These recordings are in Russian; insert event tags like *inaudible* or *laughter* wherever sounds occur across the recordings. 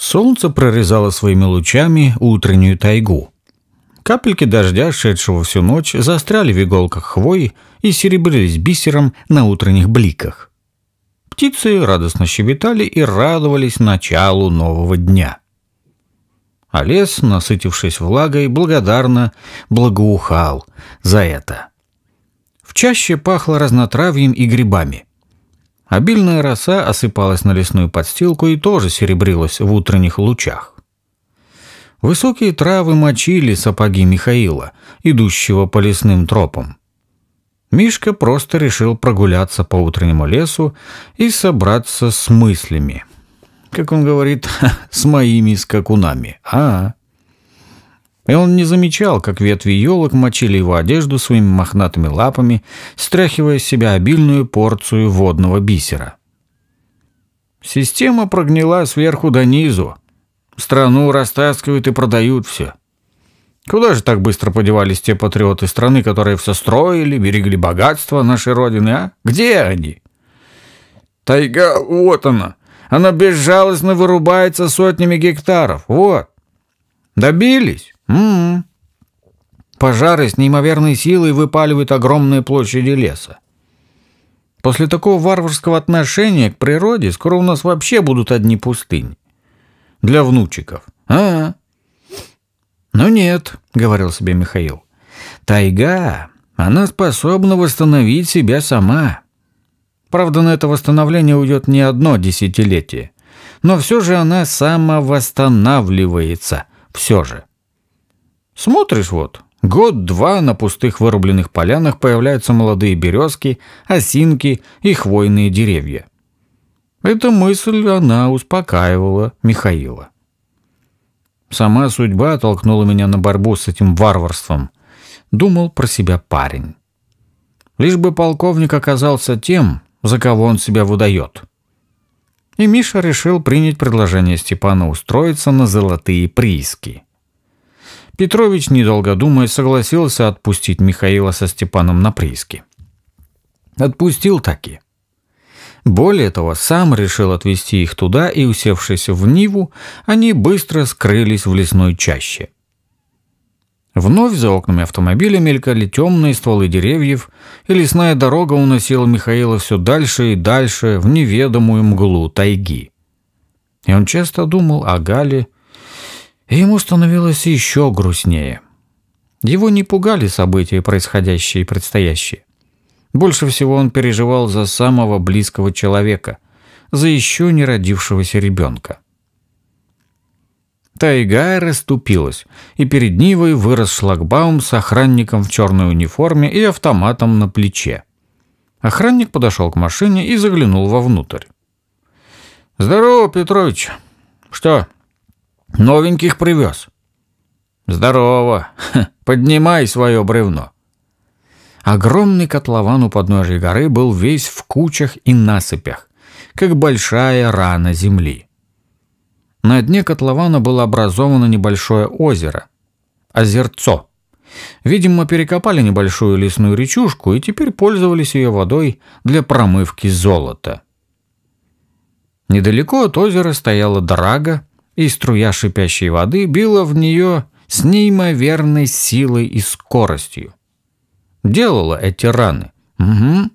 Солнце прорезало своими лучами утреннюю тайгу. Капельки дождя, шедшего всю ночь, застряли в иголках хвои и серебрились бисером на утренних бликах. Птицы радостно щебетали и радовались началу нового дня. А лес, насытившись влагой, благодарно благоухал за это. В чаще пахло разнотравьем и грибами – Обильная роса осыпалась на лесную подстилку и тоже серебрилась в утренних лучах. Высокие травы мочили сапоги Михаила, идущего по лесным тропам. Мишка просто решил прогуляться по утреннему лесу и собраться с мыслями. Как он говорит, *laughs* с моими скакунами. А, -а. И он не замечал, как ветви елок мочили его одежду своими мохнатыми лапами, стряхивая с себя обильную порцию водного бисера. Система прогнила сверху до низу. Страну растаскивают и продают все. Куда же так быстро подевались те патриоты страны, которые все строили, берегли богатство нашей Родины, а? Где они? Тайга, вот она. Она безжалостно вырубается сотнями гектаров. Вот. Добились. М-м. Пожары с неимоверной силой выпаливают огромные площади леса. После такого варварского отношения к природе скоро у нас вообще будут одни пустыни. Для внучиков. А, -а, -а. Ну нет, говорил себе Михаил. Тайга, она способна восстановить себя сама. Правда, на это восстановление уйдет не одно десятилетие. Но все же она самовосстанавливается. Все же. Смотришь вот, год-два на пустых вырубленных полянах появляются молодые березки, осинки и хвойные деревья. Эта мысль, она успокаивала Михаила. Сама судьба толкнула меня на борьбу с этим варварством, думал про себя парень. Лишь бы полковник оказался тем, за кого он себя выдает. И Миша решил принять предложение Степана устроиться на золотые прииски. Петрович, недолго думая, согласился отпустить Михаила со Степаном на прииски. Отпустил таки. Более того, сам решил отвезти их туда, и, усевшись в Ниву, они быстро скрылись в лесной чаще. Вновь за окнами автомобиля мелькали темные стволы деревьев, и лесная дорога уносила Михаила все дальше и дальше в неведомую мглу тайги. И он часто думал о Гале ему становилось еще грустнее. Его не пугали события, происходящие и предстоящие. Больше всего он переживал за самого близкого человека, за еще не родившегося ребенка. Тайга расступилась, и перед Нивой вырос шлагбаум с охранником в черной униформе и автоматом на плече. Охранник подошел к машине и заглянул вовнутрь. «Здорово, Петрович. Что, Новеньких привез. Здорово. Поднимай свое бревно. Огромный котлован у подножия горы был весь в кучах и насыпях, как большая рана земли. На дне котлована было образовано небольшое озеро – озерцо. Видимо, перекопали небольшую лесную речушку и теперь пользовались ее водой для промывки золота. Недалеко от озера стояла драга, и струя шипящей воды била в нее с неимоверной силой и скоростью. Делала эти раны. Угу.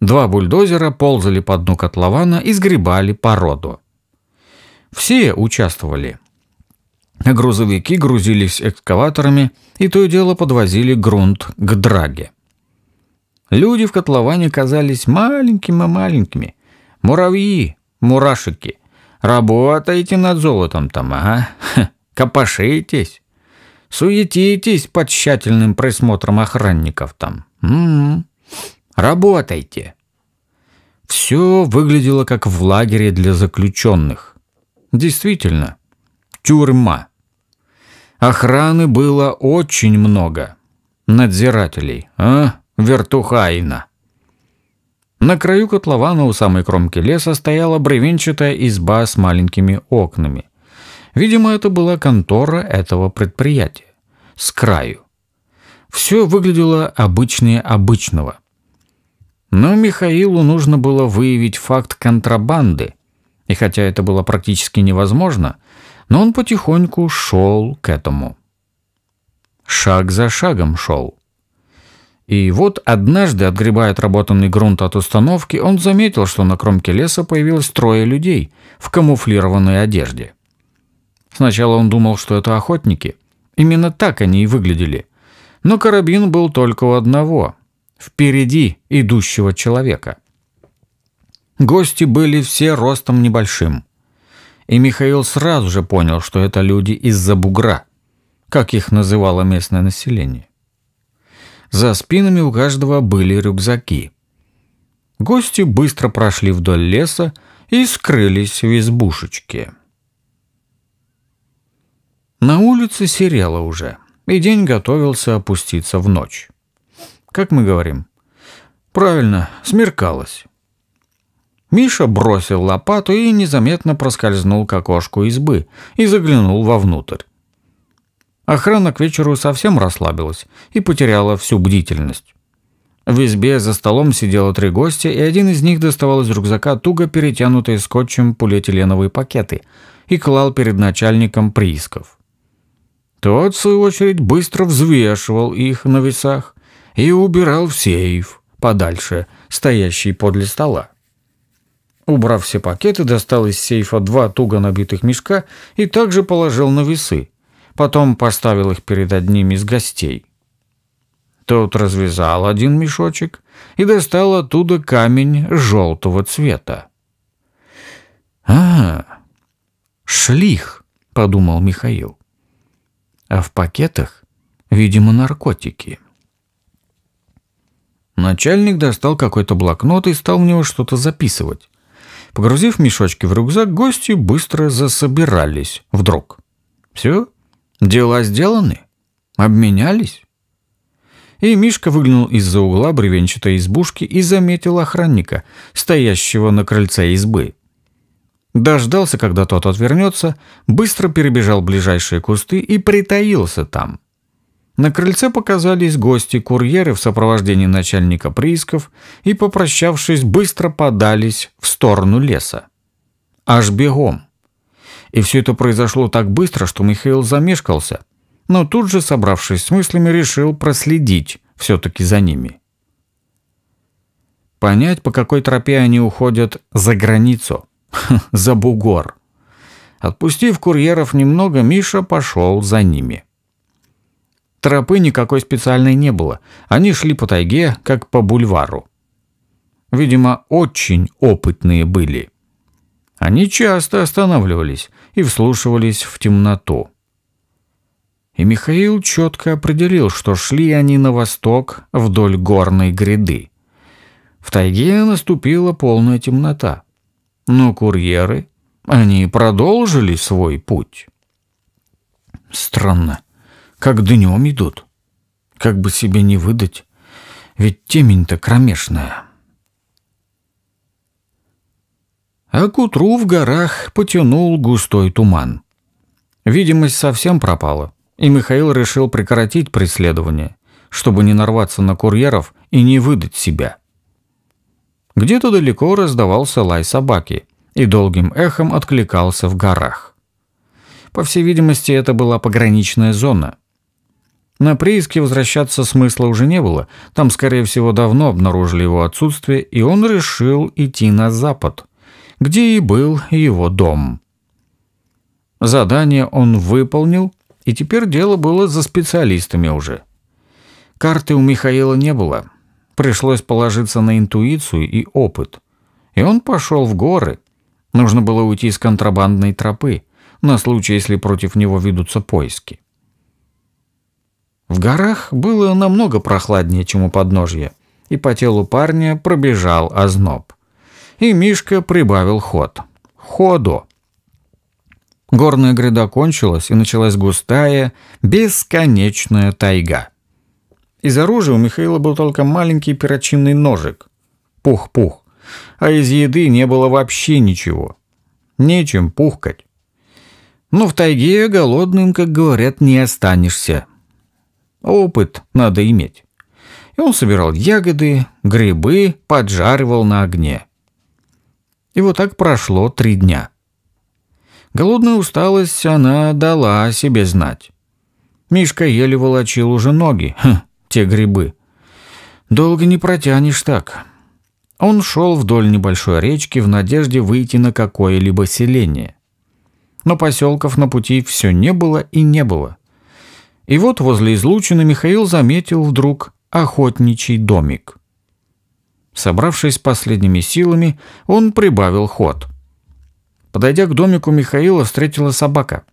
Два бульдозера ползали по дну котлована и сгребали породу. Все участвовали. Грузовики грузились экскаваторами и то и дело подвозили грунт к драге. Люди в котловане казались маленькими-маленькими. Муравьи, мурашики — Работайте над золотом там, ага. копошитесь. Суетитесь под тщательным присмотром охранников там. М м-м. Работайте. Все выглядело как в лагере для заключенных. Действительно, тюрьма. Охраны было очень много. Надзирателей, а? Вертухайна. На краю котлована у самой кромки леса стояла бревенчатая изба с маленькими окнами. Видимо, это была контора этого предприятия. С краю. Все выглядело обычнее обычного. Но Михаилу нужно было выявить факт контрабанды, и хотя это было практически невозможно, но он потихоньку шел к этому. Шаг за шагом шел. И вот однажды, отгребая отработанный грунт от установки, он заметил, что на кромке леса появилось трое людей в камуфлированной одежде. Сначала он думал, что это охотники. Именно так они и выглядели. Но карабин был только у одного, впереди идущего человека. Гости были все ростом небольшим. И Михаил сразу же понял, что это люди из-за бугра, как их называло местное население. За спинами у каждого были рюкзаки. Гости быстро прошли вдоль леса и скрылись в избушечке. На улице серело уже, и день готовился опуститься в ночь. Как мы говорим? Правильно, смеркалось. Миша бросил лопату и незаметно проскользнул к окошку избы и заглянул вовнутрь. Охрана к вечеру совсем расслабилась и потеряла всю бдительность. В избе за столом сидело три гостя, и один из них доставал из рюкзака туго перетянутые скотчем полиэтиленовые пакеты и клал перед начальником приисков. Тот, в свою очередь, быстро взвешивал их на весах и убирал в сейф подальше, стоящий подле стола. Убрав все пакеты, достал из сейфа два туго набитых мешка и также положил на весы – потом поставил их перед одним из гостей. Тот развязал один мешочек и достал оттуда камень желтого цвета. «А, шлих», — подумал Михаил. «А в пакетах, видимо, наркотики». Начальник достал какой-то блокнот и стал в него что-то записывать. Погрузив мешочки в рюкзак, гости быстро засобирались. Вдруг. «Все?» Дела сделаны? Обменялись? И Мишка выглянул из-за угла бревенчатой избушки и заметил охранника, стоящего на крыльце избы. Дождался, когда тот отвернется, быстро перебежал ближайшие кусты и притаился там. На крыльце показались гости-курьеры в сопровождении начальника приисков и, попрощавшись, быстро подались в сторону леса. Аж бегом. И все это произошло так быстро, что Михаил замешкался, но тут же, собравшись с мыслями, решил проследить все-таки за ними. Понять, по какой тропе они уходят за границу, *laughs* за бугор. Отпустив курьеров немного, Миша пошел за ними. Тропы никакой специальной не было. Они шли по тайге, как по бульвару. Видимо, очень опытные были. Они часто останавливались, и вслушивались в темноту. И Михаил четко определил, что шли они на восток вдоль горной гряды. В тайге наступила полная темнота. Но курьеры, они продолжили свой путь. Странно, как днем идут, как бы себе не выдать, ведь темень-то кромешная. а к утру в горах потянул густой туман. Видимость совсем пропала, и Михаил решил прекратить преследование, чтобы не нарваться на курьеров и не выдать себя. Где-то далеко раздавался лай собаки и долгим эхом откликался в горах. По всей видимости, это была пограничная зона. На прииске возвращаться смысла уже не было, там, скорее всего, давно обнаружили его отсутствие, и он решил идти на запад – где и был его дом. Задание он выполнил, и теперь дело было за специалистами уже. Карты у Михаила не было. Пришлось положиться на интуицию и опыт. И он пошел в горы. Нужно было уйти с контрабандной тропы, на случай, если против него ведутся поиски. В горах было намного прохладнее, чем у подножья, и по телу парня пробежал озноб и Мишка прибавил ход. Ходу. Горная гряда кончилась, и началась густая, бесконечная тайга. Из оружия у Михаила был только маленький перочинный ножик. Пух-пух. А из еды не было вообще ничего. Нечем пухкать. Но в тайге голодным, как говорят, не останешься. Опыт надо иметь. И он собирал ягоды, грибы, поджаривал на огне. И вот так прошло три дня. Голодная усталость она дала о себе знать. Мишка еле волочил уже ноги, *laughs* хм, те грибы. Долго не протянешь так. Он шел вдоль небольшой речки в надежде выйти на какое-либо селение. Но поселков на пути все не было и не было. И вот возле излучины Михаил заметил вдруг охотничий домик. Собравшись последними силами, он прибавил ход. Подойдя к домику Михаила, встретила собака.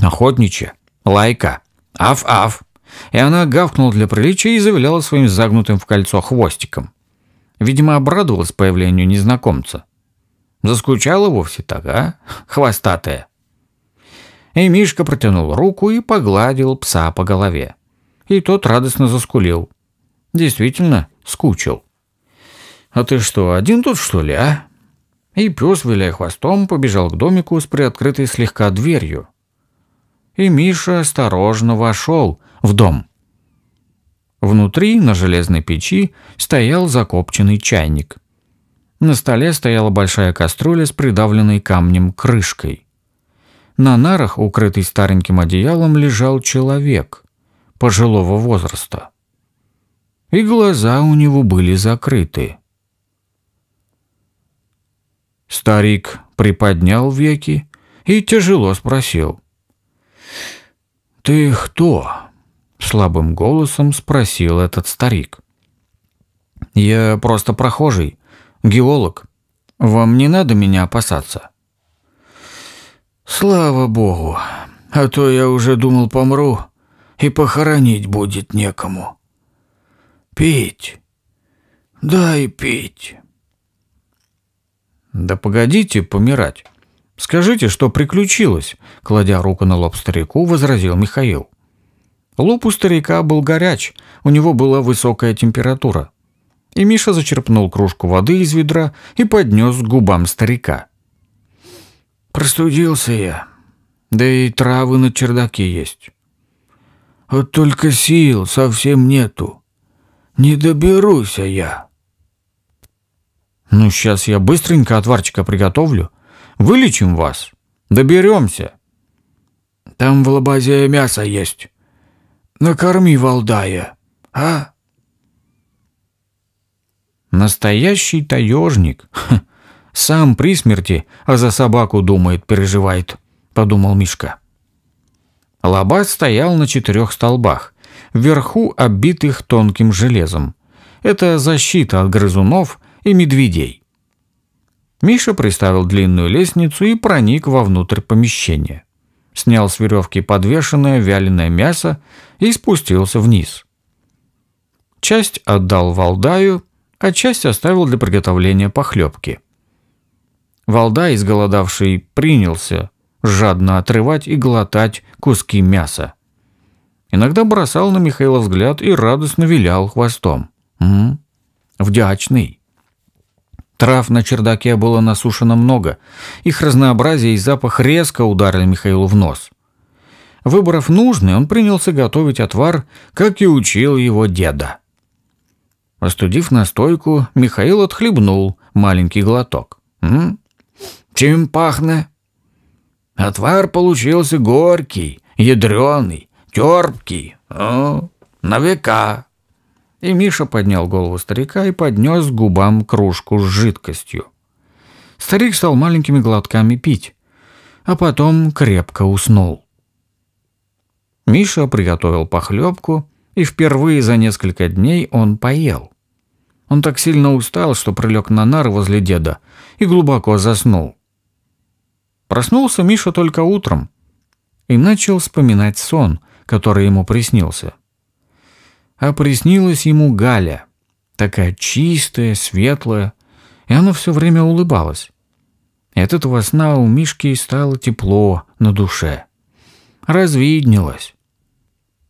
Охотничья. Лайка. Аф-аф. И она гавкнула для приличия и завиляла своим загнутым в кольцо хвостиком. Видимо, обрадовалась появлению незнакомца. Заскучала вовсе так, а? Хвостатая. И Мишка протянул руку и погладил пса по голове. И тот радостно заскулил. Действительно, скучил. А ты что, один тут, что ли, а?» И пёс виляя хвостом, побежал к домику с приоткрытой слегка дверью. И Миша осторожно вошел в дом. Внутри, на железной печи, стоял закопченный чайник. На столе стояла большая кастрюля с придавленной камнем крышкой. На нарах, укрытый стареньким одеялом, лежал человек пожилого возраста. И глаза у него были закрыты. Старик приподнял веки и тяжело спросил. «Ты кто?» — слабым голосом спросил этот старик. «Я просто прохожий, геолог. Вам не надо меня опасаться». «Слава богу, а то я уже думал помру, и похоронить будет некому. Пить, дай пить». «Да погодите помирать. Скажите, что приключилось», — кладя руку на лоб старику, возразил Михаил. Лоб у старика был горяч, у него была высокая температура. И Миша зачерпнул кружку воды из ведра и поднес к губам старика. «Простудился я. Да и травы на чердаке есть. Вот только сил совсем нету. Не доберусь я». «Ну, сейчас я быстренько отварчика приготовлю. Вылечим вас. Доберемся». «Там в лобазе мясо есть. Накорми Валдая, а?» Настоящий таежник. Ха, хм. сам при смерти, а за собаку думает, переживает, подумал Мишка. Лобат стоял на четырех столбах, вверху оббитых тонким железом. Это защита от грызунов и медведей. Миша приставил длинную лестницу и проник вовнутрь помещения. Снял с веревки подвешенное вяленое мясо и спустился вниз. Часть отдал Валдаю, а часть оставил для приготовления похлебки. Валдай, изголодавший, принялся жадно отрывать и глотать куски мяса. Иногда бросал на Михаила взгляд и радостно вилял хвостом. «М -м, «Вдячный». Трав на чердаке было насушено много. Их разнообразие и запах резко ударили Михаилу в нос. Выбрав нужный, он принялся готовить отвар, как и учил его деда. Остудив настойку, Михаил отхлебнул маленький глоток. «М? Чем пахнет?» «Отвар получился горький, ядреный, терпкий. О, а? на века!» И Миша поднял голову старика и поднес губам кружку с жидкостью. Старик стал маленькими глотками пить, а потом крепко уснул. Миша приготовил похлебку, и впервые за несколько дней он поел. Он так сильно устал, что прилег на нар возле деда и глубоко заснул. Проснулся Миша только утром и начал вспоминать сон, который ему приснился – а приснилась ему Галя, такая чистая, светлая, и она все время улыбалась. И от этого сна у Мишки стало тепло на душе. Развиднилось.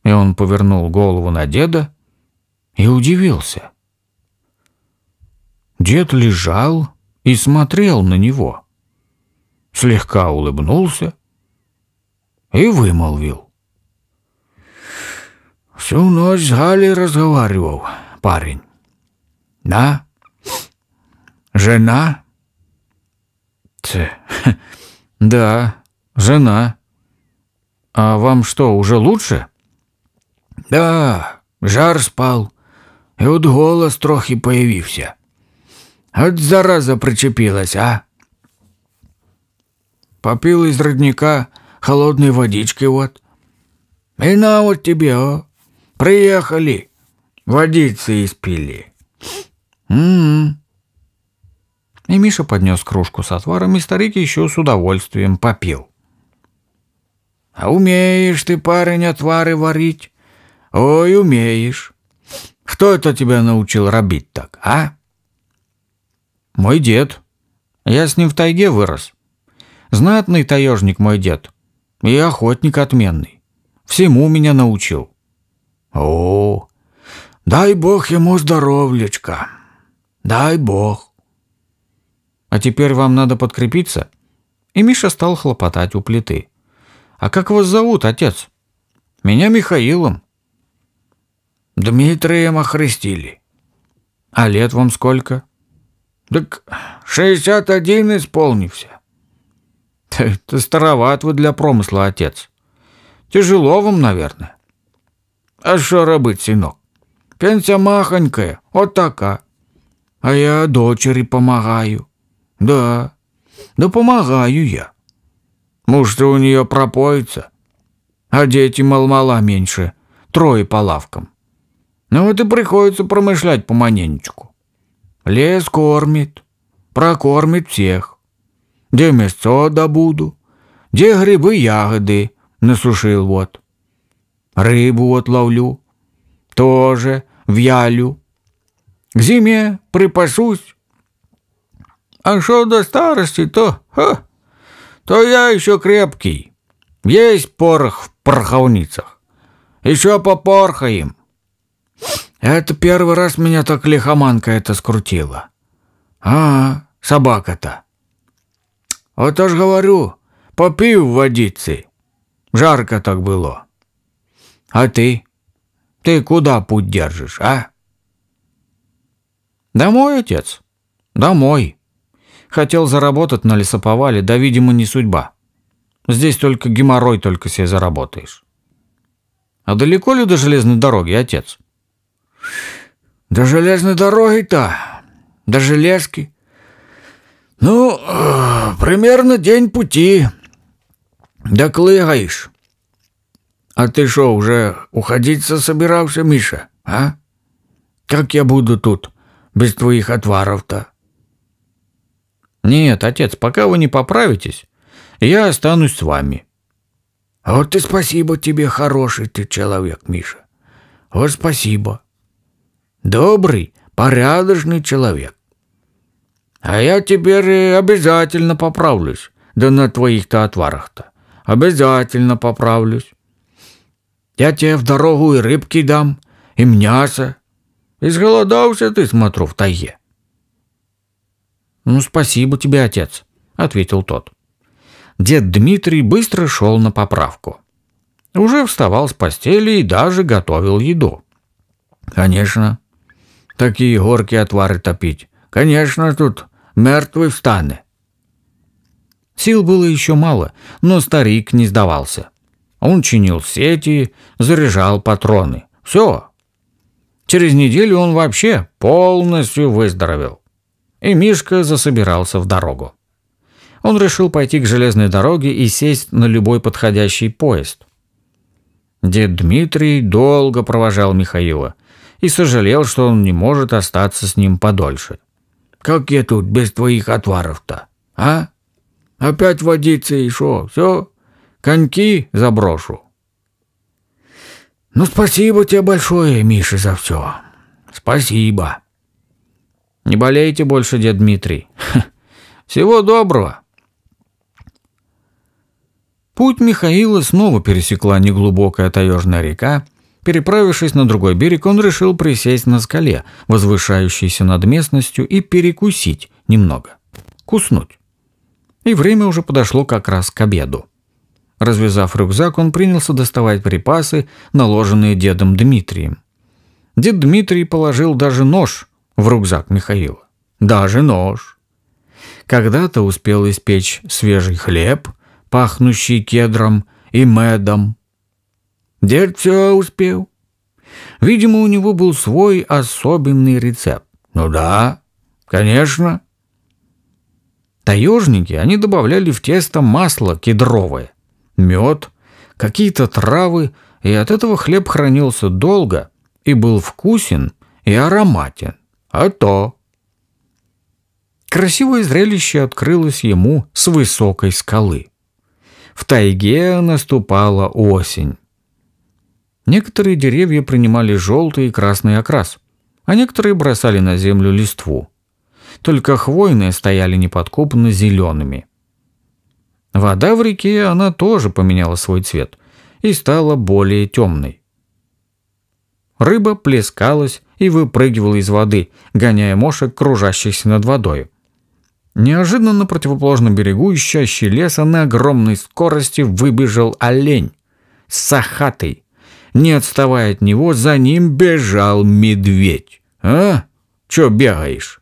И он повернул голову на деда и удивился. Дед лежал и смотрел на него, слегка улыбнулся и вымолвил. Всю ночь с Галей разговаривал парень. На? Жена? Т *laughs* да, жена. А вам что, уже лучше? Да, жар спал. и от голос трохи появился. От зараза причепилась, а? Попил из родника холодной водички вот. И на вот тебе, о. Приехали. Водицы испили. М-м. И Миша поднес кружку с отваром, и старик еще с удовольствием попил. А умеешь ты, парень, отвары варить? Ой, умеешь. Кто это тебя научил робить так, а? Мой дед. Я с ним в тайге вырос. Знатный таежник мой дед. И охотник отменный. Всему меня научил. О, дай бог ему здоровлечка. Дай бог. А теперь вам надо подкрепиться. И Миша стал хлопотать у плиты. А как вас зовут, отец? Меня Михаилом. Дмитрием охрестили. А лет вам сколько? Так шестьдесят один исполнился. Ты староват вы для промысла, отец. Тяжело вам, наверное. А що робить, синок? Пенсія махонька, от така. А я дочері помагаю. Да, допомагаю я. Может, у нее пропоится? А дети мал-мала меньше, трое по лавкам. Ну вот и приходится промышлять поманенечку. Лес кормит, прокормит всех. Где мясо добуду, где грибы ягоды насушил вот рыбу вот ловлю, тоже вялю. К зиме припасусь. А что до старости, то, ха, то я еще крепкий. Есть порох в пороховницах. Еще попорхаем. Это первый раз меня так лихоманка это скрутила. А, собака-то. Вот аж говорю, попив водицы. Жарко так было. А ты? Ты куда путь держишь, а? Домой, отец. Домой. Хотел заработать на лесоповале, да, видимо, не судьба. Здесь только геморрой только себе заработаешь. А далеко ли до железной дороги, отец? До железной дороги-то, до железки. Ну, э, примерно день пути. Да клыгаешь. А ты что, уже уходиться собирался, Миша, а? Как я буду тут без твоих отваров-то? Нет, отец, пока вы не поправитесь, я останусь с вами. вот и спасибо тебе, хороший ты человек, Миша. Вот спасибо. Добрый, порядочный человек. А я теперь обязательно поправлюсь, да на твоих-то отварах-то. Обязательно поправлюсь. Я тебе в дорогу и рыбки дам, и мяса. Изголодался ты, смотрю, в тайге. «Ну, спасибо тебе, отец», — ответил тот. Дед Дмитрий быстро шел на поправку. Уже вставал с постели и даже готовил еду. «Конечно, такие горки отвары топить. Конечно, тут мертвый встаны». Сил было еще мало, но старик не сдавался. Он чинил сети, заряжал патроны. Все. Через неделю он вообще полностью выздоровел. И Мишка засобирался в дорогу. Он решил пойти к железной дороге и сесть на любой подходящий поезд. Дед Дмитрий долго провожал Михаила и сожалел, что он не может остаться с ним подольше. «Как я тут без твоих отваров-то, а? Опять водиться и шо, все?» коньки заброшу». «Ну, спасибо тебе большое, Миша, за все. Спасибо». «Не болейте больше, дед Дмитрий. Всего доброго». Путь Михаила снова пересекла неглубокая таежная река. Переправившись на другой берег, он решил присесть на скале, возвышающейся над местностью, и перекусить немного. Куснуть. И время уже подошло как раз к обеду. Развязав рюкзак, он принялся доставать припасы, наложенные дедом Дмитрием. Дед Дмитрий положил даже нож в рюкзак Михаила. Даже нож. Когда-то успел испечь свежий хлеб, пахнущий кедром и медом. Дед все успел. Видимо, у него был свой особенный рецепт. Ну да, конечно. Таежники, они добавляли в тесто масло кедровое мед, какие-то травы, и от этого хлеб хранился долго и был вкусен и ароматен. А то... Красивое зрелище открылось ему с высокой скалы. В тайге наступала осень. Некоторые деревья принимали желтый и красный окрас, а некоторые бросали на землю листву. Только хвойные стояли неподкопно зелеными – Вода в реке, она тоже поменяла свой цвет и стала более темной. Рыба плескалась и выпрыгивала из воды, гоняя мошек, кружащихся над водой. Неожиданно на противоположном берегу, ищащий леса, на огромной скорости выбежал олень. Сахатый. Не отставая от него, за ним бежал медведь. «А? Чё бегаешь?»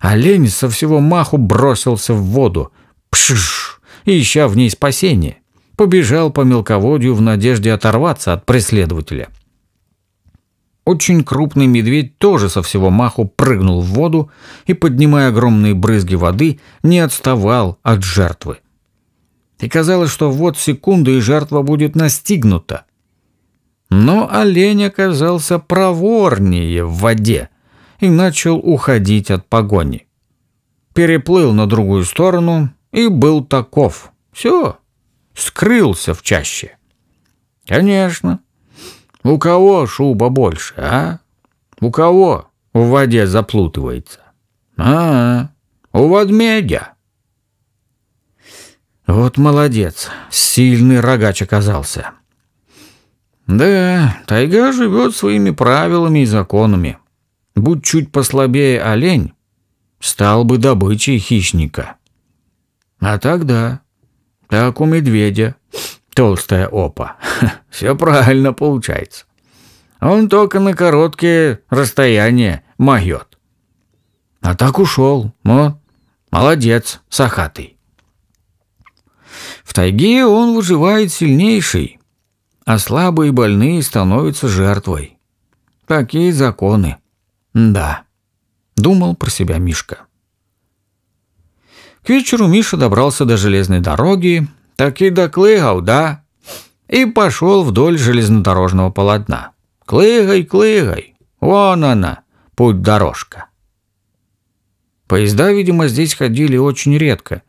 Олень со всего маху бросился в воду. «Пшш!» ища в ней спасения. Побежал по мелководью в надежде оторваться от преследователя. Очень крупный медведь тоже со всего маху прыгнул в воду и, поднимая огромные брызги воды, не отставал от жертвы. И казалось, что вот секунда и жертва будет настигнута. Но олень оказался проворнее в воде и начал уходить от погони. Переплыл на другую сторону, и был таков. Все. Скрылся в чаще. Конечно. У кого шуба больше, а? У кого в воде заплутывается? А, -а, -а у ведмедя. Вот молодец, сильный рогач оказался. Да, тайга живет своими правилами и законами. Будь чуть послабее олень, стал бы добычей хищника. А тогда, так у медведя, толстая опа. *laughs* Все правильно получается. Он только на короткие расстояния моет. А так ушел. О, молодец, сахатый. В тайге он выживает сильнейший, а слабые и больные становятся жертвой. Такие законы. Да, думал про себя Мишка. К вечеру Миша добрался до железной дороги, так и до доклыгал, да, и пошел вдоль железнодорожного полотна. Клыгай, клыгай, вон она, путь-дорожка. Поезда, видимо, здесь ходили очень редко,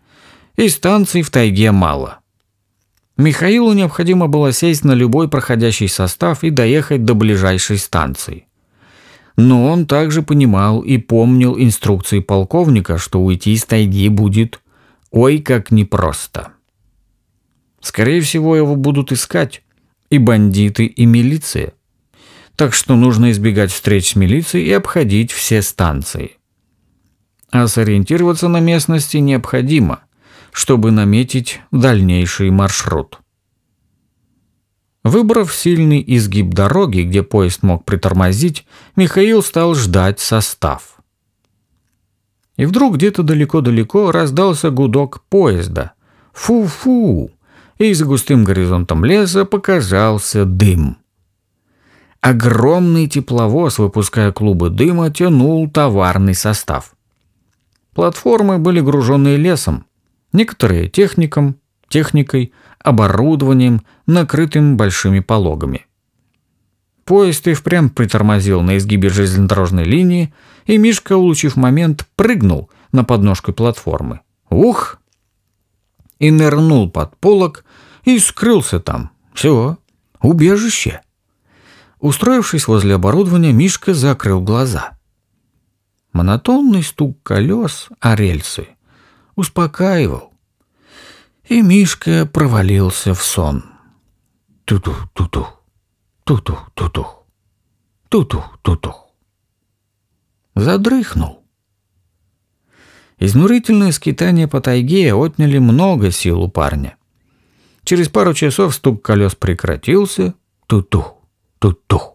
и станций в тайге мало. Михаилу необходимо было сесть на любой проходящий состав и доехать до ближайшей станции. Но он также понимал и помнил инструкции полковника, что уйти из тайги будет ой как непросто. Скорее всего, его будут искать и бандиты, и милиция. Так что нужно избегать встреч с милицией и обходить все станции. А сориентироваться на местности необходимо, чтобы наметить дальнейший маршрут. Выбрав сильный изгиб дороги, где поезд мог притормозить, Михаил стал ждать состав. И вдруг где-то далеко-далеко раздался гудок поезда. Фу-фу! И за густым горизонтом леса показался дым. Огромный тепловоз, выпуская клубы дыма, тянул товарный состав. Платформы были груженные лесом, некоторые техником, техникой, оборудованием, накрытым большими пологами. Поезд и впрямь притормозил на изгибе железнодорожной линии, и Мишка, улучив момент, прыгнул на подножку платформы. Ух! И нырнул под полог, и скрылся там. Все, убежище. Устроившись возле оборудования, Мишка закрыл глаза. Монотонный стук колес о рельсы успокаивал и Мишка провалился в сон. Ту-ту-ту-ту, ту-ту-ту-ту, ту-ту-ту-ту. Задрыхнул. Изнурительные скитания по тайге отняли много сил у парня. Через пару часов стук колес прекратился. Ту-тух, ту-тух.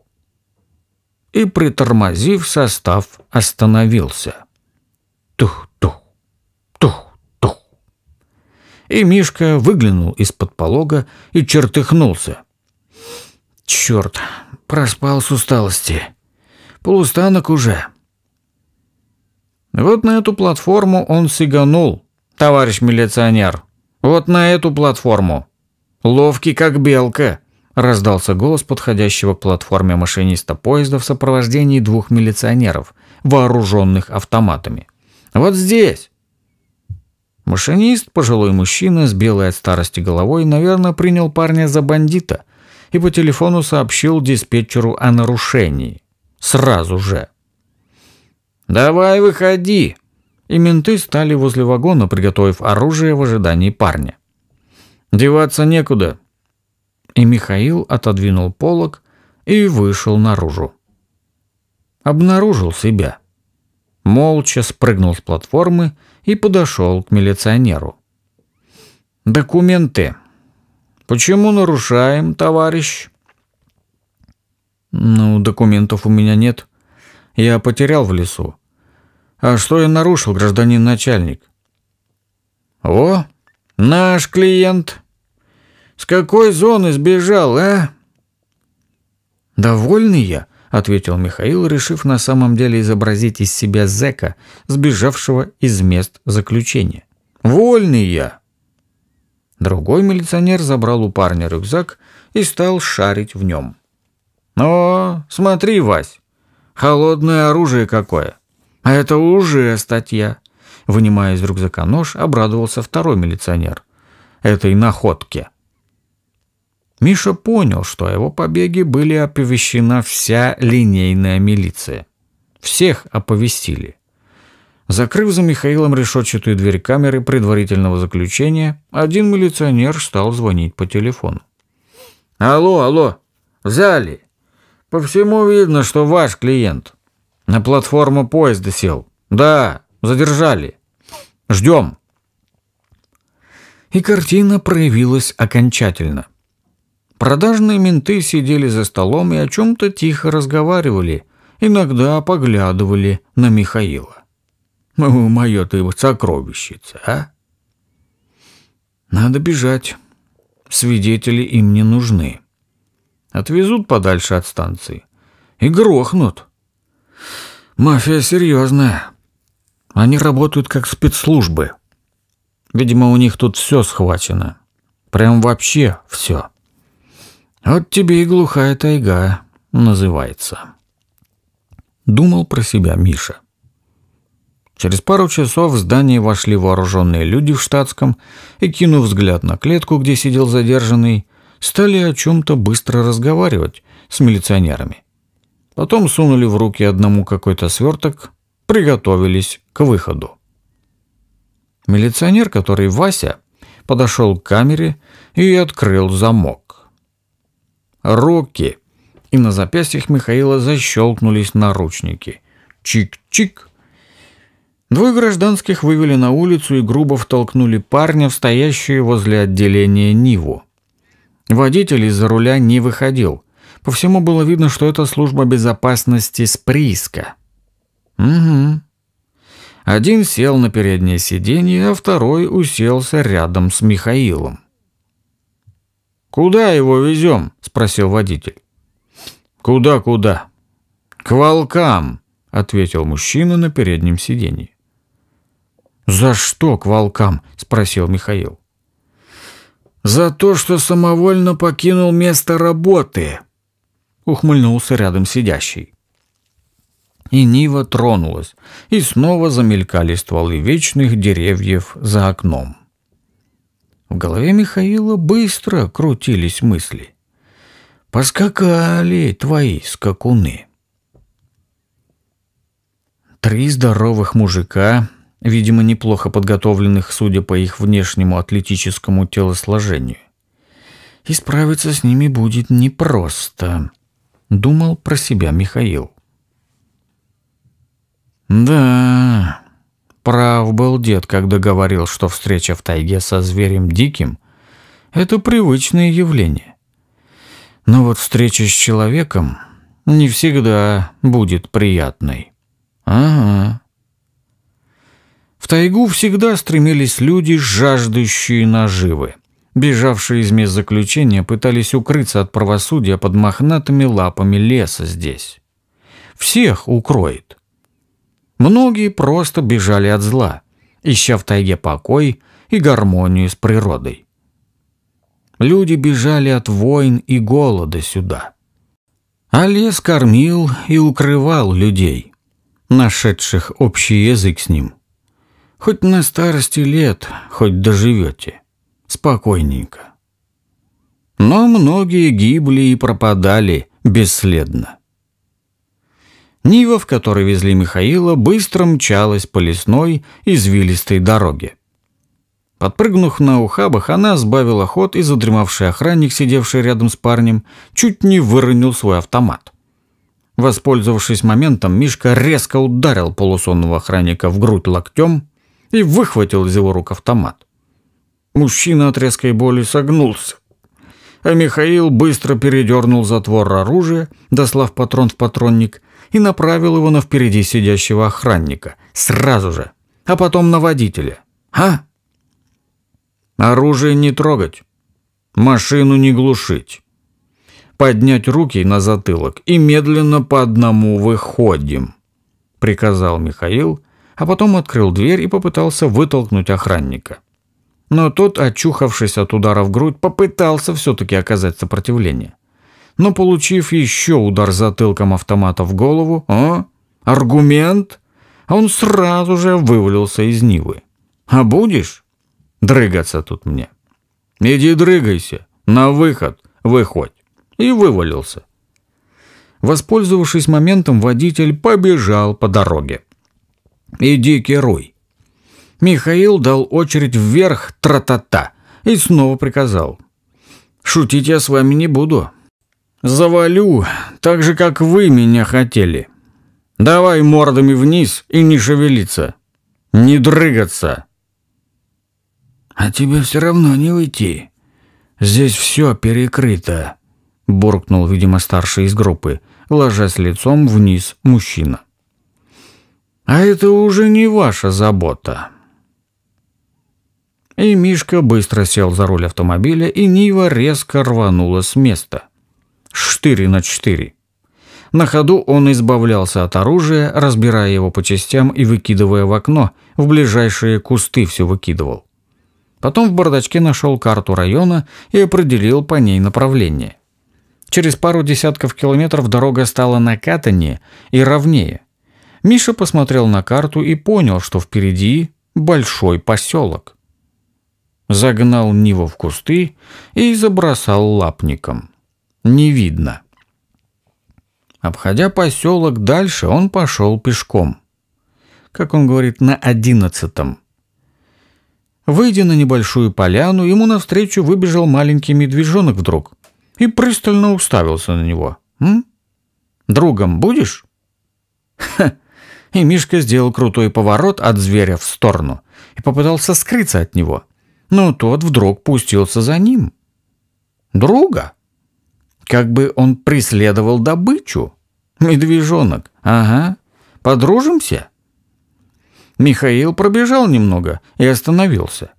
И, притормозив, состав остановился. Тух-тух и Мишка выглянул из-под полога и чертыхнулся. «Черт, проспал с усталости. Полустанок уже». Вот на эту платформу он сиганул, товарищ милиционер. Вот на эту платформу. Ловкий как белка, раздался голос подходящего к платформе машиниста поезда в сопровождении двух милиционеров, вооруженных автоматами. Вот здесь. Машинист, пожилой мужчина с белой от старости головой, наверное, принял парня за бандита и по телефону сообщил диспетчеру о нарушении. Сразу же. «Давай выходи!» И менты стали возле вагона, приготовив оружие в ожидании парня. «Деваться некуда». И Михаил отодвинул полог и вышел наружу. Обнаружил себя. Молча спрыгнул с платформы и и подошел к милиционеру. «Документы. Почему нарушаем, товарищ?» «Ну, документов у меня нет. Я потерял в лесу. А что я нарушил, гражданин начальник?» «О, наш клиент. С какой зоны сбежал, а?» «Довольный я ответил Михаил, решив на самом деле изобразить из себя зэка, сбежавшего из мест заключения. «Вольный я!» Другой милиционер забрал у парня рюкзак и стал шарить в нем. «О, смотри, Вась, холодное оружие какое! А Это уже статья!» Вынимая из рюкзака нож, обрадовался второй милиционер. «Этой находке!» Миша понял, что о его побеге были оповещена вся линейная милиция. Всех оповестили. Закрыв за Михаилом решетчатую дверь камеры предварительного заключения, один милиционер стал звонить по телефону. «Алло, алло, в зале. По всему видно, что ваш клиент. На платформу поезда сел. Да, задержали. Ждем». И картина проявилась окончательно – Продажные менты сидели за столом и о чем-то тихо разговаривали, иногда поглядывали на Михаила. «Ну, мое ты сокровищица, а?» «Надо бежать. Свидетели им не нужны. Отвезут подальше от станции и грохнут. Мафия серьезная. Они работают как спецслужбы. Видимо, у них тут все схвачено. Прям вообще все». «Вот тебе и глухая тайга» называется. Думал про себя Миша. Через пару часов в здание вошли вооруженные люди в штатском и, кинув взгляд на клетку, где сидел задержанный, стали о чем-то быстро разговаривать с милиционерами. Потом сунули в руки одному какой-то сверток, приготовились к выходу. Милиционер, который Вася, подошел к камере и открыл замок. Рокки И на запястьях Михаила защелкнулись наручники. «Чик-чик!» Двое гражданских вывели на улицу и грубо втолкнули парня в стоящие возле отделения Ниву. Водитель из-за руля не выходил. По всему было видно, что это служба безопасности с прииска. «Угу», один сел на переднее сиденье, а второй уселся рядом с Михаилом. «Куда его везем?» спросил водитель. «Куда, куда?» «К волкам», — ответил мужчина на переднем сиденье. «За что к волкам?» — спросил Михаил. «За то, что самовольно покинул место работы», — ухмыльнулся рядом сидящий. И Нива тронулась, и снова замелькали стволы вечных деревьев за окном. В голове Михаила быстро крутились мысли. Поскакали твои скакуны. Три здоровых мужика, видимо, неплохо подготовленных, судя по их внешнему атлетическому телосложению. И справиться с ними будет непросто, думал про себя Михаил. Да, прав был дед, когда говорил, что встреча в тайге со зверем диким – это привычное явление. Но вот встреча с человеком не всегда будет приятной. Ага. В тайгу всегда стремились люди, жаждущие наживы. Бежавшие из мест заключения пытались укрыться от правосудия под мохнатыми лапами леса здесь. Всех укроет. Многие просто бежали от зла, ища в тайге покой и гармонию с природой. Люди бежали от войн и голода сюда. А лес кормил и укрывал людей, нашедших общий язык с ним. Хоть на старости лет, хоть доживете. Спокойненько. Но многие гибли и пропадали бесследно. Нива, в которой везли Михаила, быстро мчалась по лесной извилистой дороге. Подпрыгнув на ухабах, она сбавила ход, и задремавший охранник, сидевший рядом с парнем, чуть не выронил свой автомат. Воспользовавшись моментом, Мишка резко ударил полусонного охранника в грудь локтем и выхватил из его рук автомат. Мужчина от резкой боли согнулся, а Михаил быстро передернул затвор оружия, дослав патрон в патронник, и направил его на впереди сидящего охранника, сразу же, а потом на водителя. «А?» Оружие не трогать, машину не глушить. Поднять руки на затылок и медленно по одному выходим, приказал Михаил, а потом открыл дверь и попытался вытолкнуть охранника. Но тот, очухавшись от удара в грудь, попытался все-таки оказать сопротивление. Но получив еще удар затылком автомата в голову, а, аргумент, он сразу же вывалился из Нивы. «А будешь?» Дрыгаться тут мне. Иди дрыгайся, на выход выходь. И вывалился. Воспользовавшись моментом, водитель побежал по дороге. «Иди, керуй!» Михаил дал очередь вверх тра-та-та и снова приказал. «Шутить я с вами не буду. Завалю, так же, как вы меня хотели. Давай мордами вниз и не шевелиться. Не дрыгаться!» «А тебе все равно не уйти. Здесь все перекрыто», — буркнул, видимо, старший из группы, ложась лицом вниз мужчина. «А это уже не ваша забота». И Мишка быстро сел за руль автомобиля, и Нива резко рванула с места. Штыри на четыре. На ходу он избавлялся от оружия, разбирая его по частям и выкидывая в окно, в ближайшие кусты все выкидывал. Потом в бардачке нашел карту района и определил по ней направление. Через пару десятков километров дорога стала накатаннее и ровнее. Миша посмотрел на карту и понял, что впереди большой поселок. Загнал Ниву в кусты и забросал лапником. Не видно. Обходя поселок дальше, он пошел пешком. Как он говорит, на одиннадцатом. Выйдя на небольшую поляну, ему навстречу выбежал маленький медвежонок вдруг и пристально уставился на него. «М? Другом будешь?» Ха! И Мишка сделал крутой поворот от зверя в сторону и попытался скрыться от него. Но тот вдруг пустился за ним. «Друга?» Как бы он преследовал добычу. «Медвежонок, ага, подружимся?» Михаил пробежал немного и остановился.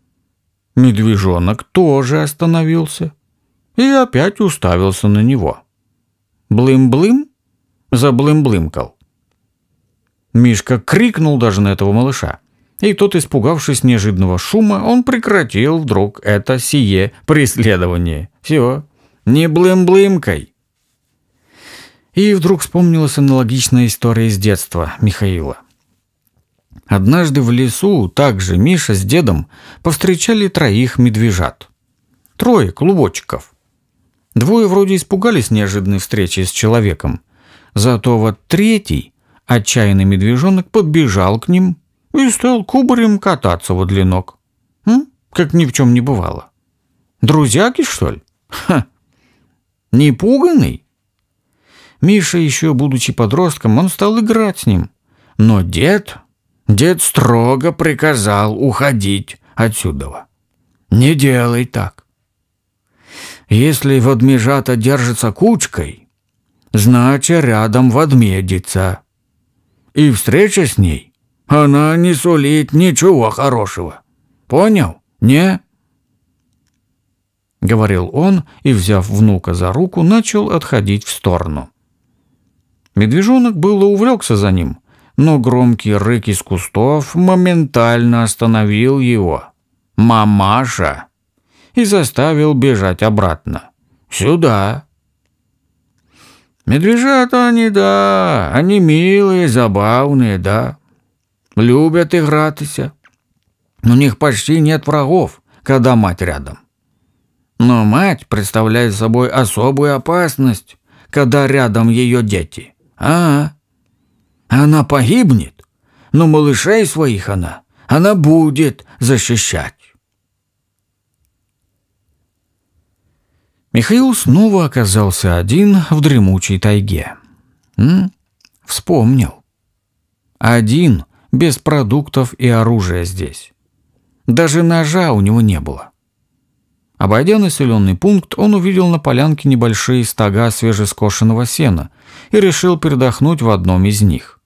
Медвежонок тоже остановился и опять уставился на него. «Блым-блым?» Заблым-блымкал. Мишка крикнул даже на этого малыша. И тот, испугавшись неожиданного шума, он прекратил вдруг это сие преследование. Все, не блым-блымкой. И вдруг вспомнилась аналогичная история из детства Михаила. Однажды в лесу также Миша с дедом повстречали троих медвежат. Трое клубочков. Двое вроде испугались неожиданной встречи с человеком. Зато вот третий, отчаянный медвежонок, подбежал к ним и стал кубарем кататься подле длинок, М? Как ни в чем не бывало. Друзьяки, что ли? Ха! Не пуганный? Миша, еще будучи подростком, он стал играть с ним. Но дед Дед строго приказал уходить отсюда. Не делай так. Если ведмежата держится кучкой, значит, рядом ведмедица. И встреча с ней, она не сулит ничего хорошего. Понял? Не? Говорил он и, взяв внука за руку, начал отходить в сторону. Медвежонок было увлекся за ним – но громкий рык из кустов моментально остановил его. «Мамаша!» и заставил бежать обратно. «Сюда!» «Медвежата они, да, они милые, забавные, да. Любят игратися. У них почти нет врагов, когда мать рядом. Но мать представляет собой особую опасность, когда рядом ее дети. А, -а она погибнет, но малышей своих она, она будет защищать. Михаил снова оказался один в дремучей тайге. М? Вспомнил. Один, без продуктов и оружия здесь. Даже ножа у него не было. Обойдя населенный пункт, он увидел на полянке небольшие стога свежескошенного сена и решил передохнуть в одном из них.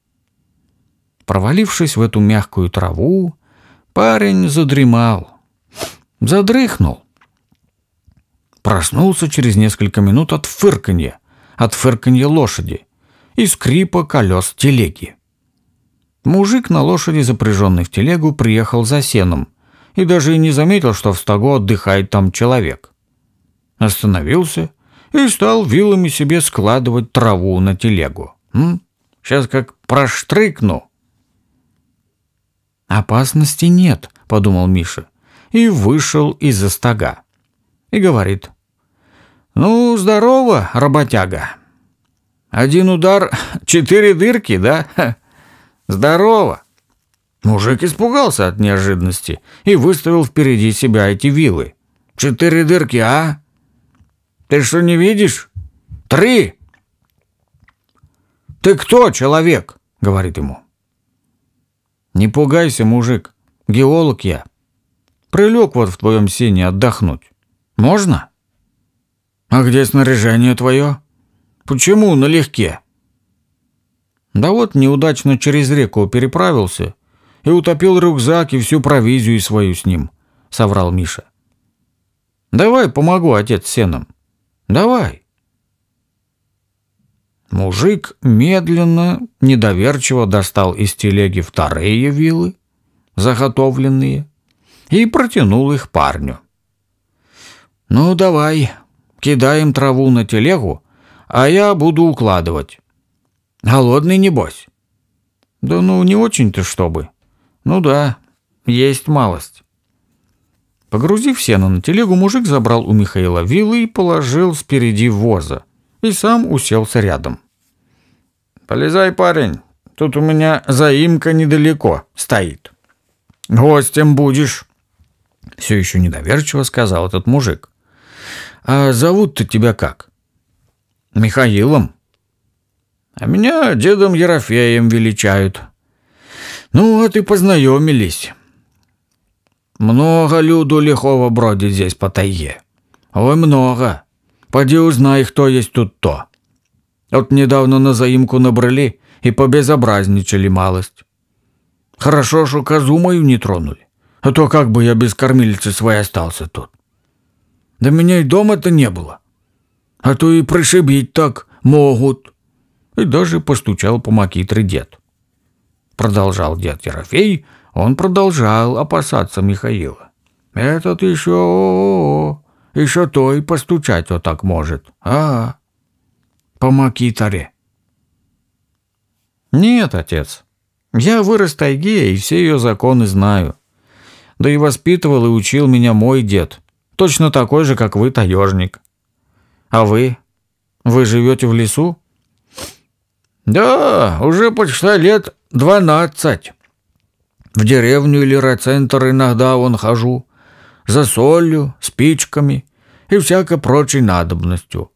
Провалившись в эту мягкую траву, парень задремал, задрыхнул. Проснулся через несколько минут от фырканья, от фырканья лошади и скрипа колес телеги. Мужик на лошади, запряженный в телегу, приехал за сеном и даже и не заметил, что в стогу отдыхает там человек. Остановился и стал вилами себе складывать траву на телегу. М? Сейчас как проштрыкну, «Опасности нет», — подумал Миша, и вышел из-за стога. И говорит, «Ну, здорово, работяга. Один удар, *laughs* четыре дырки, да? *laughs* Здорово». Мужик испугался от неожиданности и выставил впереди себя эти вилы. «Четыре дырки, а? Ты что, не видишь? Три!» «Ты кто, человек?» — говорит ему. Не пугайся, мужик. Геолог я. Прилег вот в твоем сене отдохнуть. Можно? А где снаряжение твое? Почему налегке? Да вот неудачно через реку переправился и утопил рюкзак и всю провизию свою с ним, соврал Миша. Давай помогу, отец, сеном. Давай. Мужик медленно, недоверчиво достал из телеги вторые вилы, заготовленные, и протянул их парню. «Ну, давай, кидаем траву на телегу, а я буду укладывать. Голодный, небось?» «Да ну, не очень-то чтобы. Ну да, есть малость». Погрузив сено на телегу, мужик забрал у Михаила вилы и положил спереди воза и сам уселся рядом. «Полезай, парень, тут у меня заимка недалеко стоит. Гостем будешь!» Все еще недоверчиво сказал этот мужик. «А зовут-то тебя как?» «Михаилом». «А меня дедом Ерофеем величают». «Ну вот и познакомились». «Много люду лихого бродит здесь по тайге». «Ой, много. Поди узнай, кто есть тут то. Вот недавно на заимку набрали и побезобразничали малость. Хорошо, что козу мою не тронули, а то как бы я без кормилицы своей остался тут. Да меня и дома-то не было, а то и пришибить так могут. И даже постучал по макитре дед. Продолжал дед Ерофей, он продолжал опасаться Михаила. Этот еще о -о -о, еще то и постучать вот так может. А. По таре? Нет, отец. Я вырос тайге и все ее законы знаю. Да и воспитывал и учил меня мой дед. Точно такой же, как вы, таежник. А вы? Вы живете в лесу? Да, уже почти лет двенадцать. В деревню или райцентр иногда вон хожу за солью, спичками и всякой прочей надобностью.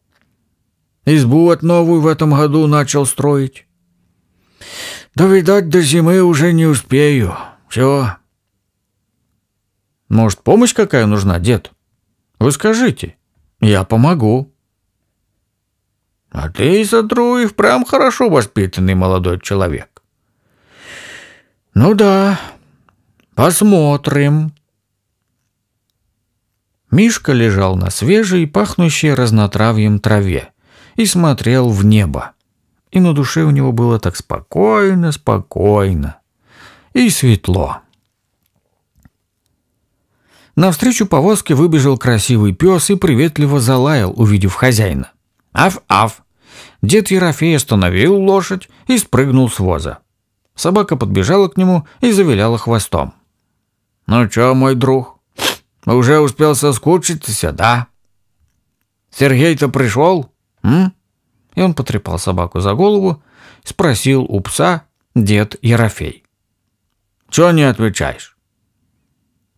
Избу от новую в этом году начал строить. Да, видать, до зимы уже не успею. Все. Может, помощь какая нужна, дед? Вы скажите. Я помогу. А ты, Исадру, и впрямь хорошо воспитанный молодой человек. Ну да, посмотрим. Мишка лежал на свежей, пахнущей разнотравьем траве и смотрел в небо. И на душе у него было так спокойно, спокойно и светло. Навстречу повозке выбежал красивый пес и приветливо залаял, увидев хозяина. «Аф-аф!» Дед Ерофей остановил лошадь и спрыгнул с воза. Собака подбежала к нему и завиляла хвостом. «Ну чё, мой друг, а уже успел соскучиться, да? Сергей-то пришел? М? И он потрепал собаку за голову, спросил у пса дед Ерофей. Чего не отвечаешь?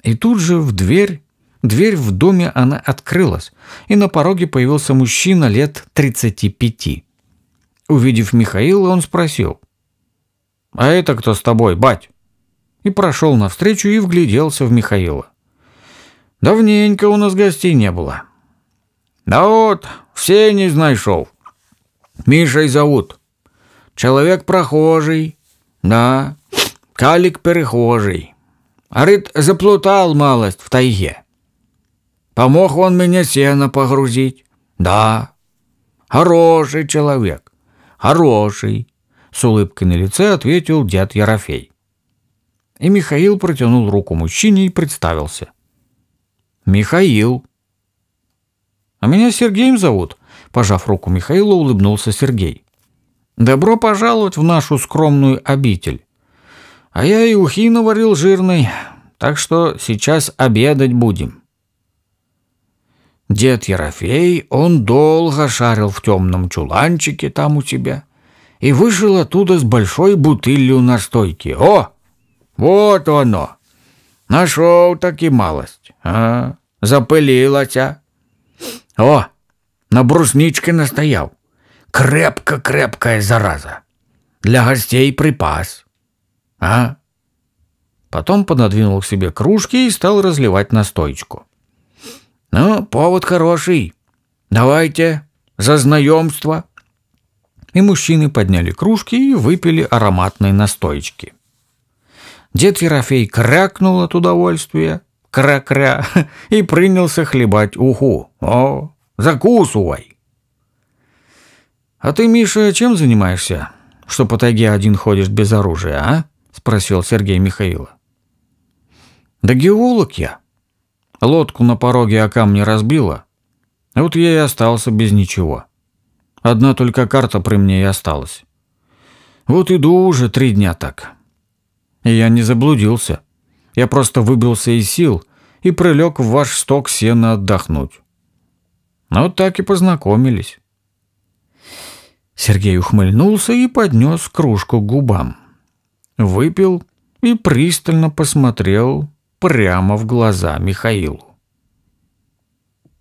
И тут же в дверь, дверь в доме она открылась, и на пороге появился мужчина лет 35. Увидев Михаила, он спросил. «А это кто с тобой, бать?» И прошел навстречу и вгляделся в Михаила. Давненько у нас гостей не было. Да вот, все не знайшов. Мишей зовут. Человек прохожий. Да, калик перехожий. Арит заплутал малость в тайге. Помог он мне сено погрузить. Да, хороший человек. Хороший. С улыбкой на лице ответил дед Ерофей. И Михаил протянул руку мужчине и представился. «Михаил». «А меня Сергеем зовут?» Пожав руку Михаилу, улыбнулся Сергей. «Добро пожаловать в нашу скромную обитель. А я и ухи наварил жирный, так что сейчас обедать будем». Дед Ерофей, он долго шарил в темном чуланчике там у тебя и вышел оттуда с большой бутылью настойки. О, вот оно! Нашел таки малость. А, запилилася. О, на бруснички настояв. Крепка-крепкая зараза. Для гостей припас. А? Потом понадвинул к себе кружки и стал разливать настоечку. Ну, повод хороший. Давайте за знакомство. И мужчины подняли кружки и выпили ароматные настоечки. Дед Ерофей крякнул от удовольствия, кря-кря, *laughs* и принялся хлебать уху. О, закусывай! «А ты, Миша, чем занимаешься, что по тайге один ходишь без оружия, а?» – спросил Сергей Михаила. «Да геолог я. Лодку на пороге о камни разбила. Вот я и остался без ничего. Одна только карта при мне и осталась. Вот иду уже три дня так. И я не заблудился». Я просто выбился из сил и прилег в ваш сток сена отдохнуть. Ну, так и познакомились. Сергей ухмыльнулся и поднес кружку к губам. Выпил и пристально посмотрел прямо в глаза Михаилу.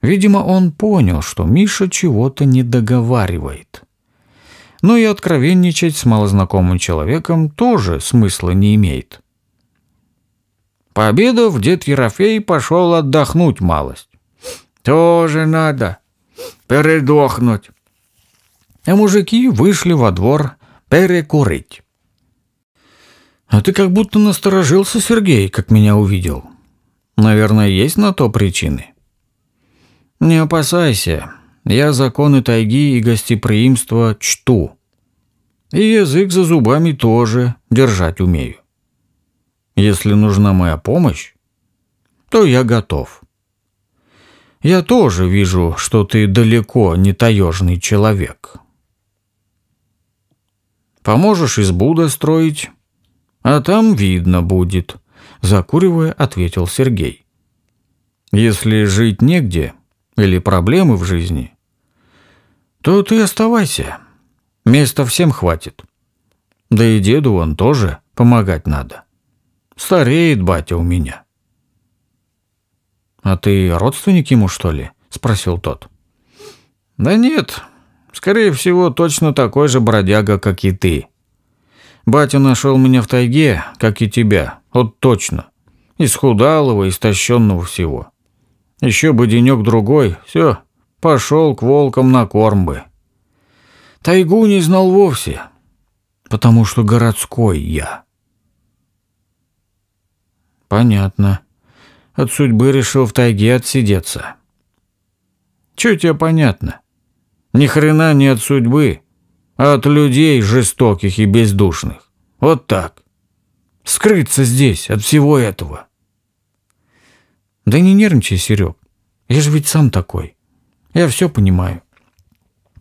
Видимо, он понял, что Миша чего-то не договаривает. Но и откровенничать с малознакомым человеком тоже смысла не имеет. Пообедав, дед Ерофей пошел отдохнуть малость. Тоже надо передохнуть. А мужики вышли во двор перекурить. А ты как будто насторожился, Сергей, как меня увидел. Наверное, есть на то причины. Не опасайся, я законы тайги и гостеприимства чту. И язык за зубами тоже держать умею. Если нужна моя помощь, то я готов. Я тоже вижу, что ты далеко не таежный человек. Поможешь из Буда строить, а там видно будет, закуривая, ответил Сергей. Если жить негде или проблемы в жизни, то ты оставайся. Места всем хватит. Да и деду он тоже помогать надо. Стареет батя у меня. А ты родственник ему, что ли? Спросил тот. Да нет, скорее всего, точно такой же бродяга, как и ты. Батя нашел меня в тайге, как и тебя, вот точно. Исхудалого, истощенного всего. Еще бы денек-другой, все, пошел к волкам на корм бы. Тайгу не знал вовсе, потому что городской я. Понятно. От судьбы решил в тайге отсидеться. Че тебе понятно? Ни хрена не от судьбы, а от людей жестоких и бездушных. Вот так. Скрыться здесь от всего этого. Да не нервничай, Серег. Я же ведь сам такой. Я все понимаю.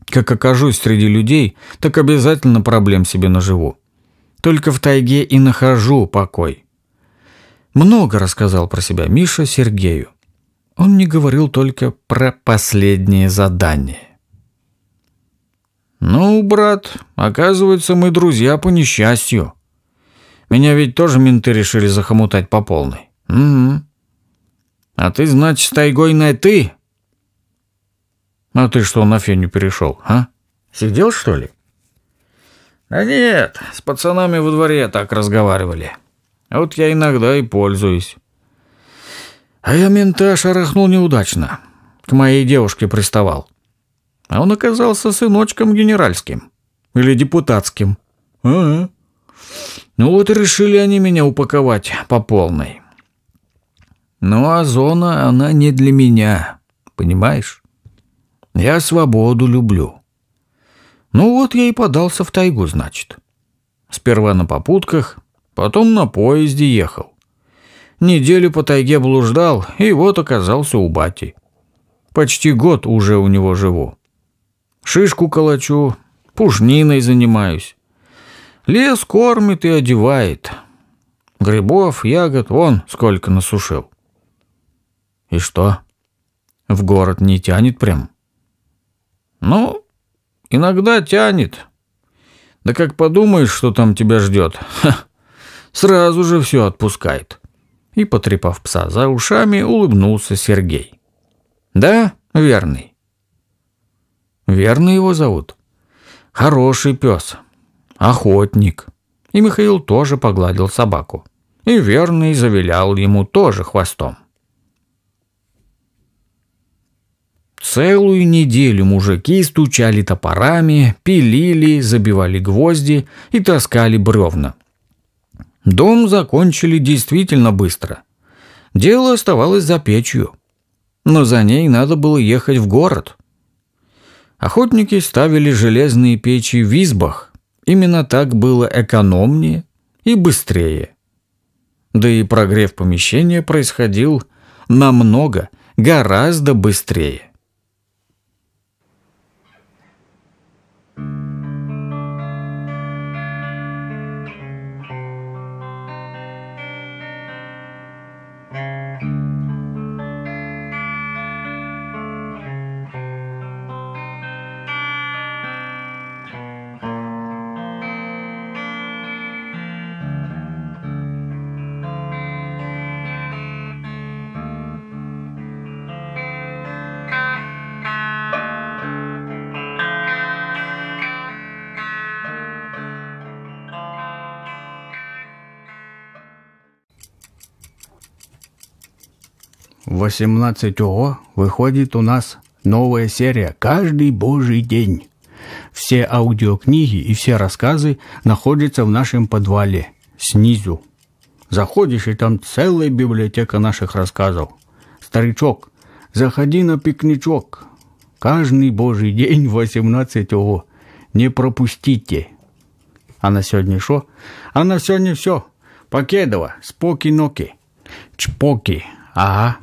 Как окажусь среди людей, так обязательно проблем себе наживу. Только в тайге и нахожу покой. Много рассказал про себя Миша Сергею. Он не говорил только про последнее задание. «Ну, брат, оказывается, мы друзья по несчастью. Меня ведь тоже менты решили захомутать по полной. Угу. А ты, значит, тайгой на «ты»?» «А ты что, на феню перешел, а? Сидел, что ли?» «Да нет, с пацанами во дворе так разговаривали». А вот я иногда и пользуюсь. А я мента шарахнул неудачно. К моей девушке приставал. А он оказался сыночком генеральским. Или депутатским. А -а. Ну вот решили они меня упаковать по полной. Ну а зона, она не для меня, понимаешь? Я свободу люблю. Ну вот я и подался в тайгу, значит. Сперва на попутках, Потом на поезде ехал. Неделю по тайге блуждал, и вот оказался у бати. Почти год уже у него живу. Шишку колочу, пушниной занимаюсь. Лес кормит и одевает. Грибов, ягод вон сколько насушил. И что? В город не тянет прям? Ну, иногда тянет. Да как подумаешь, что там тебя ждет. Ха, сразу же все отпускает. И, потрепав пса за ушами, улыбнулся Сергей. «Да, верный». «Верный его зовут. Хороший пес. Охотник». И Михаил тоже погладил собаку. И верный завилял ему тоже хвостом. Целую неделю мужики стучали топорами, пилили, забивали гвозди и таскали бревна – Дом закончили действительно быстро. Дело оставалось за печью. Но за ней надо было ехать в город. Охотники ставили железные печи в избах. Именно так было экономнее и быстрее. Да и прогрев помещения происходил намного, гораздо быстрее. 18 ОО выходит у нас новая серия каждый божий день. Все аудиокниги и все рассказы находятся в нашем подвале, снизу. Заходишь, и там целая библиотека наших рассказов. Старичок, заходи на пикничок. Каждый божий день 18 *laughs* ОО. Не пропустите. А на сегодня шо? А на сегодня все. Покедова, споки-ноки. Чпоки. Ага.